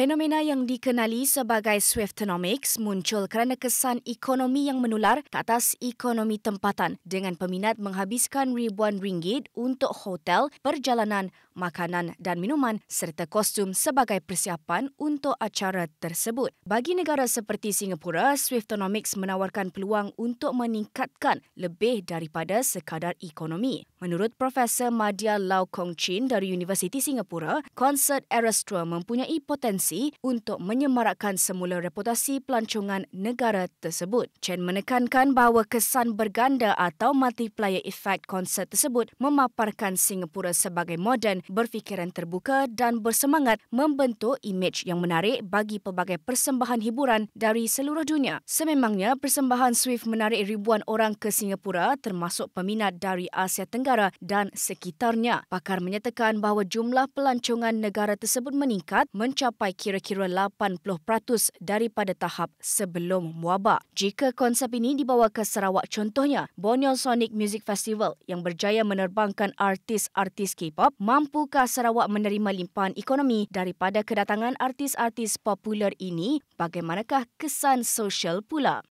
Fenomena yang dikenali sebagai Swiftonomics muncul kerana kesan ekonomi yang menular ke atas ekonomi tempatan dengan peminat menghabiskan ribuan ringgit untuk hotel, perjalanan, makanan dan minuman serta kostum sebagai persiapan untuk acara tersebut. Bagi negara seperti Singapura, Swiftonomics menawarkan peluang untuk meningkatkan lebih daripada sekadar ekonomi. Menurut Profesor Madia Lau Kong Chin dari Universiti Singapura, konsert Eras mempunyai potensi diplomasi untuk menyemarakkan semula reputasi pelancongan negara tersebut. Chen menekankan bahawa kesan berganda atau multiplier effect konsert tersebut memaparkan Singapura sebagai moden, berfikiran terbuka dan bersemangat membentuk imej yang menarik bagi pelbagai persembahan hiburan dari seluruh dunia. Sememangnya, persembahan Swift menarik ribuan orang ke Singapura termasuk peminat dari Asia Tenggara dan sekitarnya. Pakar menyatakan bahawa jumlah pelancongan negara tersebut meningkat mencapai mencapai kira-kira 80% daripada tahap sebelum muabak. Jika konsep ini dibawa ke Sarawak contohnya, Borneo Sonic Music Festival yang berjaya menerbangkan artis-artis K-pop, mampukah Sarawak menerima limpahan ekonomi daripada kedatangan artis-artis popular ini? Bagaimanakah kesan sosial pula?